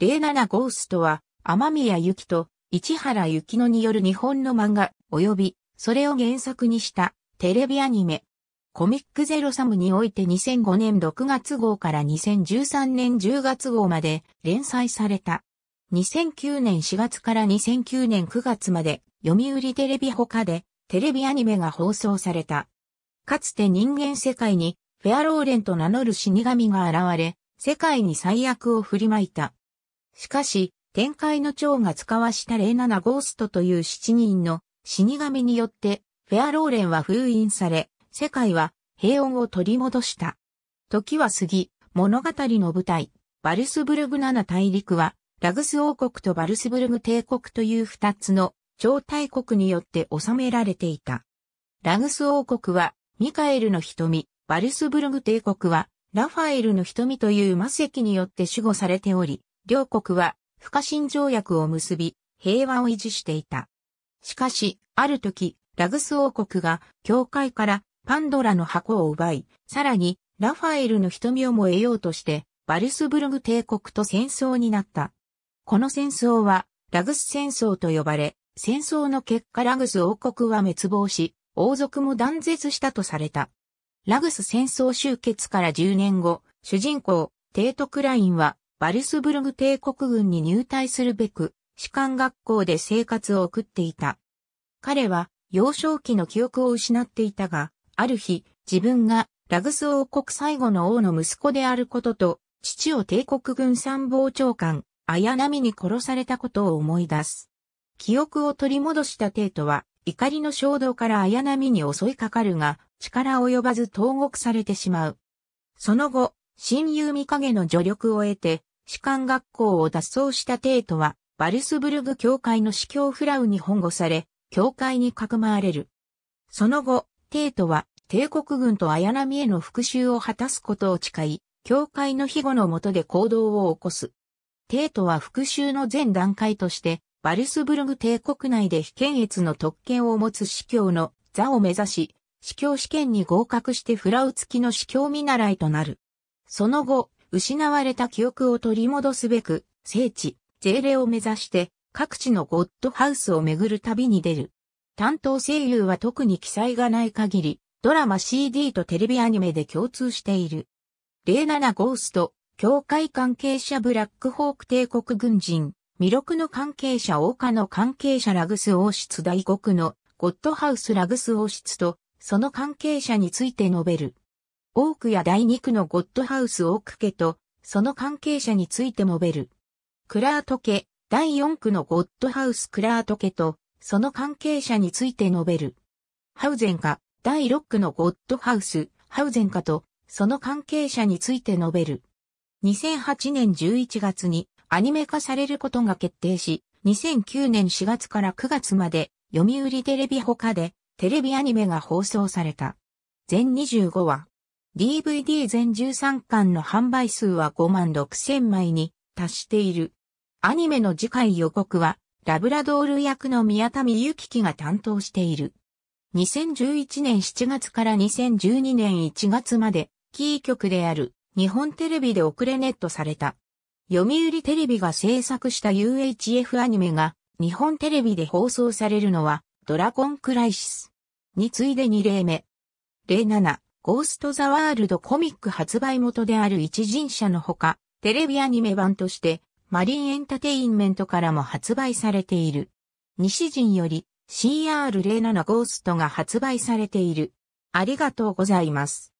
07ゴーストは、天宮幸と市原幸野による日本の漫画、及び、それを原作にしたテレビアニメ。コミックゼロサムにおいて2005年6月号から2013年10月号まで連載された。2009年4月から2009年9月まで読売テレビ他でテレビアニメが放送された。かつて人間世界にフェアローレンと名乗る死神が現れ、世界に最悪を振りまいた。しかし、天界の長が使わした07ゴーストという7人の死神によって、フェアローレンは封印され、世界は平穏を取り戻した。時は過ぎ、物語の舞台、バルスブルグ7大陸は、ラグス王国とバルスブルグ帝国という二つの超大国によって治められていた。ラグス王国は、ミカエルの瞳、バルスブルグ帝国は、ラファエルの瞳という魔石によって守護されており、両国は不可侵条約を結び、平和を維持していた。しかし、ある時、ラグス王国が教会からパンドラの箱を奪い、さらにラファエルの瞳をも得ようとして、バルスブルグ帝国と戦争になった。この戦争はラグス戦争と呼ばれ、戦争の結果ラグス王国は滅亡し、王族も断絶したとされた。ラグス戦争終結から10年後、主人公、テート・クラインはバルスブルグ帝国軍に入隊するべく、士官学校で生活を送っていた。彼は幼少期の記憶を失っていたが、ある日、自分がラグス王国最後の王の息子であることと、父を帝国軍参謀長官、綾波に殺されたことを思い出す。記憶を取り戻した帝都は、怒りの衝動から綾波に襲いかかるが、力及ばず投獄されてしまう。その後、親友見影の助力を得て、士官学校を脱走したテ都トは、バルスブルグ教会の司教フラウに本護され、教会にかくまわれる。その後、テ都トは帝国軍と綾波への復讐を果たすことを誓い、教会の庇護の下で行動を起こす。帝都は復讐の全段階として、バルスブルグ帝国内で非検閲の特権を持つ司教の座を目指し、司教試験に合格してフラウ付きの司教見習いとなる。その後、失われた記憶を取り戻すべく、聖地、税礼を目指して、各地のゴッドハウスを巡る旅に出る。担当声優は特に記載がない限り、ドラマ CD とテレビアニメで共通している。07ゴースト、教会関係者ブラックホーク帝国軍人、魅力の関係者王家の関係者ラグス王室大国のゴッドハウスラグス王室と、その関係者について述べる。オークや第2区のゴッドハウスオーク家と、その関係者についてもべる。クラート家、第4区のゴッドハウスクラート家と、その関係者について述べる。ハウゼン家、第6区のゴッドハウス、ハウゼン家と、その関係者について述べる。2008年11月にアニメ化されることが決定し、2009年4月から9月まで読売テレビ他でテレビアニメが放送された。全25話。DVD 全13巻の販売数は5万6千枚に達している。アニメの次回予告は、ラブラドール役の宮田美幸輝が担当している。2011年7月から2012年1月まで、キー局である日本テレビで遅れネットされた。読売テレビが制作した UHF アニメが日本テレビで放送されるのはドラゴンクライシス。に次いで2例目。07ゴースト・ザ・ワールドコミック発売元である一人社のほか、テレビアニメ版として、マリンエンタテインメントからも発売されている。西陣より CR07 ゴーストが発売されている。ありがとうございます。